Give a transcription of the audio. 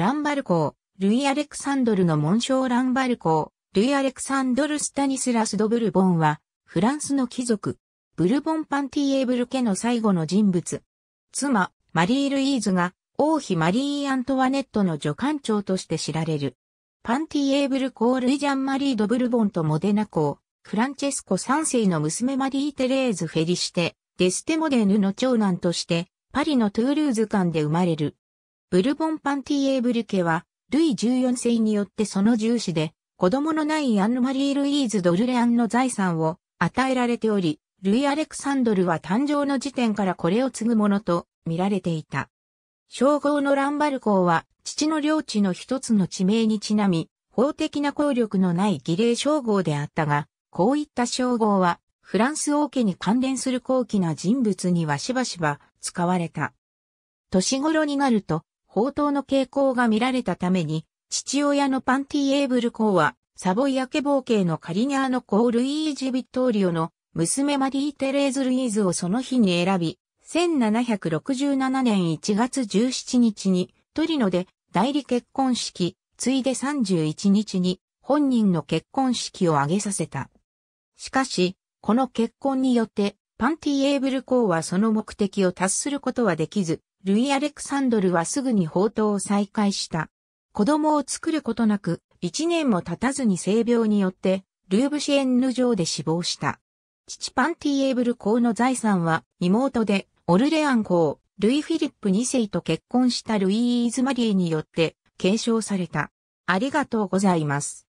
ランバルコー、ルイ・アレクサンドルの紋章ランバルコー、ルイ・アレクサンドル・スタニスラス・ド・ブルボンは、フランスの貴族、ブルボン・パンティエーブル家の最後の人物。妻、マリー・ルイーズが、王妃マリー・アントワネットの助官長として知られる。パンティエーブルコールイジャン・マリー・ド・ブルボンとモデナ公、フランチェスコ3世の娘マリー・テレーズ・フェリシテ、デステモデーヌの長男として、パリのトゥールーズ間で生まれる。ブルボンパンティエーブル家は、ルイ14世によってその重視で、子供のないアンヌマリー・ルイーズ・ドルレアンの財産を与えられており、ルイ・アレクサンドルは誕生の時点からこれを継ぐものと見られていた。称号のランバル公は、父の領地の一つの地名にちなみ、法的な効力のない儀礼称号であったが、こういった称号は、フランス王家に関連する高貴な人物にはしばしば使われた。年頃になると、宝刀の傾向が見られたために、父親のパンティエーブル公は、サボイア家冒険のカリニャーノ公ルイージ・ビットーリオの娘マリー・テレーズ・ルイーズをその日に選び、1767年1月17日にトリノで代理結婚式、ついで31日に本人の結婚式を挙げさせた。しかし、この結婚によってパンティエーブル公はその目的を達することはできず、ルイ・アレクサンドルはすぐに放蕩を再開した。子供を作ることなく、一年も経たずに性病によって、ルーブシエンヌ城で死亡した。父パンティエーブル公の財産は、妹で、オルレアン公、ルイ・フィリップ2世と結婚したルイイーズ・マリーによって、継承された。ありがとうございます。